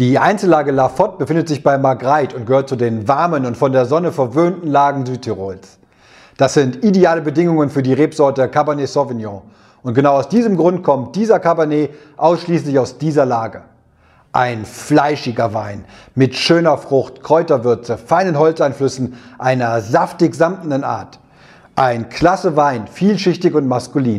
Die Einzellage La Fotte befindet sich bei Magreit und gehört zu den warmen und von der Sonne verwöhnten Lagen Südtirols. Das sind ideale Bedingungen für die Rebsorte Cabernet Sauvignon. Und genau aus diesem Grund kommt dieser Cabernet ausschließlich aus dieser Lage. Ein fleischiger Wein mit schöner Frucht, Kräuterwürze, feinen Holzeinflüssen, einer saftig samtenden Art. Ein klasse Wein, vielschichtig und maskulin.